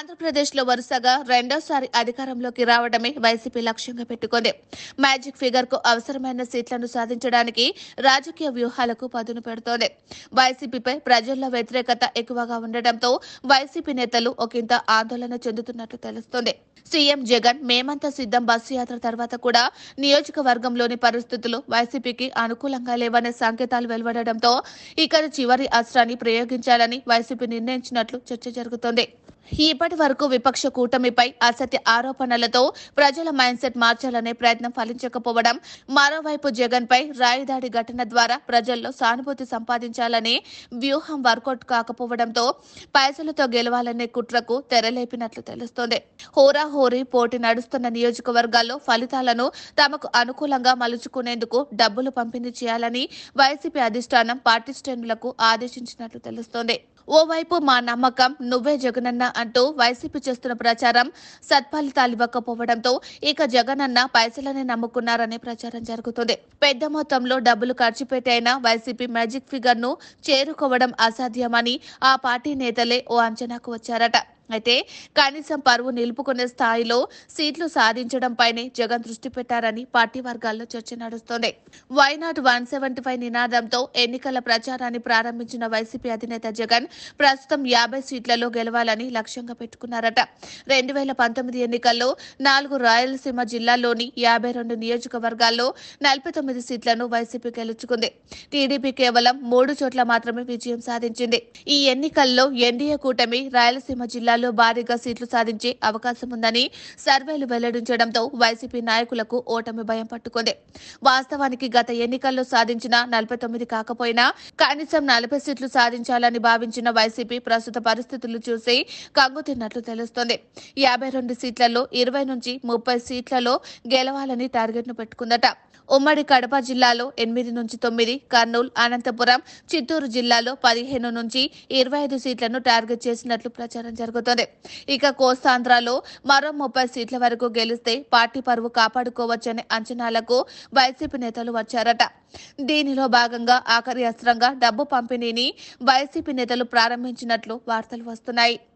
ఆంధ్రప్రదేశ్లో వరుసగా రెండోసారి అధికారంలోకి రావడమే వైసీపీ లక్ష్యంగా పెట్టుకుంది మ్యాజిక్ ఫిగర్కు అవసరమైన సీట్లను సాధించడానికి రాజకీయ వ్యూహాలకు పదును పెడుతోంది వైసీపీపై ప్రజల్లో వ్యతిరేకత ఎక్కువగా ఉండటంతో వైసీపీ నేతలు ఒకంత ఆందోళన చెందుతున్నట్లు తెలుస్తోంది సీఎం జగన్ మేమంతా సిద్ధం బస్సు యాత్ర తర్వాత కూడా నియోజకవర్గంలోని పరిస్థితులు వైసీపీకి అనుకూలంగా లేవనే సంకేతాలు వెలువడటంతో ఇక్కడ చివరి అస్త్రాన్ని ప్రయోగించాలని వైసీపీ నిర్ణయించినట్లు చర్చ జరుగుతోంది ఈ ఇప్పటి వరకు విపక్ష కూటమిపై అసత్య ఆరోపణలతో ప్రజల మైండ్ సెట్ మార్చాలనే ప్రయత్నం ఫలించకపోవడం మరోవైపు జగన్ పై రాయదాడి ఘటన ద్వారా ప్రజల్లో సానుభూతి సంపాదించాలనే వ్యూహం వర్కౌట్ కాకపోవడంతో పైసలతో గెలవాలనే కుట్రకు తెరలేపినట్లు తెలుస్తోంది హోరాహోరీ పోటీ నడుస్తున్న నియోజకవర్గాల్లో ఫలితాలను తమకు అనుకూలంగా మలుచుకునేందుకు డబ్బులు పంపిణీ చేయాలని వైసీపీ అధిష్టానం పార్టీ శ్రేణులకు ఆదేశించినట్లు తెలుస్తోంది ఓవైపు మా నమ్మకం నువ్వే జగనన్న అంటూ వైసీపీ చేస్తున్న ప్రచారం సత్ఫలితాలు ఇవ్వకపోవడంతో ఇక జగనన్న పైసలనే నమ్ముకున్నారనే ప్రచారం జరుగుతుంది పెద్ద మొత్తంలో డబ్బులు ఖర్చు పెట్టైన వైసీపీ మ్యాజిక్ ఫిగర్ ను చేరుకోవడం అసాధ్యమని ఆ పార్టీ నేతలే ఓ అంచనాకు వచ్చారట అయితే కనీసం పరువు నిలుపుకునే స్థాయిలో సీట్లు సాధించడంపైనే జగన్ దృష్టి పెట్టారని పార్టీ వర్గాల్లో చర్చ నడుస్తోంది వైనాట్ వన్ సెవెంటీ ఫైవ్ నినాదంతో ఎన్నికల ప్రచారాన్ని ప్రారంభించిన వైసీపీ అధినేత జగన్ ప్రస్తుతం యాభై సీట్లలో గెలవాలని లక్ష్యంగా పెట్టుకున్నారట రెండు వేల పంతొమ్మిది ఎన్నికల్లో నాలుగు రాయలసీమ జిల్లాల్లోని యాభై రెండు నియోజకవర్గాల్లో నలభై తొమ్మిది సీట్లను వైసీపీ గెలుచుకుంది టీడీపీ కేవలం మూడు చోట్ల మాత్రమే విజయం సాధించింది ఈ ఎన్నికల్లో ఎన్డీఏ కూటమి రాయలసీమ జిల్లాలో స్థానాల్లో భారీగా సీట్లు సాధించే అవకాశం ఉందని సర్వేలు వెల్లడించడంతో వైసీపీ నాయకులకు ఓటమి భయం పట్టుకుంది వాస్తవానికి గత ఎన్నికల్లో సాధించిన నలభై తొమ్మిది కాకపోయినా కనీసం నలభై సీట్లు సాధించాలని భావించిన వైసీపీ ప్రస్తుత పరిస్థితులు చూసి కంగుతిన్నట్లు తెలుస్తోంది యాభై రెండు సీట్లలో ఇరవై నుంచి ముప్పై సీట్లలో గెలవాలని టార్గెట్ ను పెట్టుకుందట ఉమ్మడి కడప జిల్లాలో ఎనిమిది నుంచి తొమ్మిది కర్నూలు అనంతపురం చిత్తూరు జిల్లాలో పదిహేను నుంచి ఇరవై ఐదు సీట్లను టార్గెట్ చేసినట్లు ప్రచారం జరుగుతుంది జరుగుతుంది ఇక కోస్తాంధ్రలో మరో ముప్పై సీట్ల వరకు గెలిస్తే పార్టీ పరువు కాపాడుకోవచ్చనే అంచనాలకు వైసీపీ నేతలు వచ్చారట దీనిలో భాగంగా ఆఖరి అస్త్రంగా డబ్బు పంపిణీని వైసీపీ నేతలు ప్రారంభించినట్లు వార్తలు వస్తున్నాయి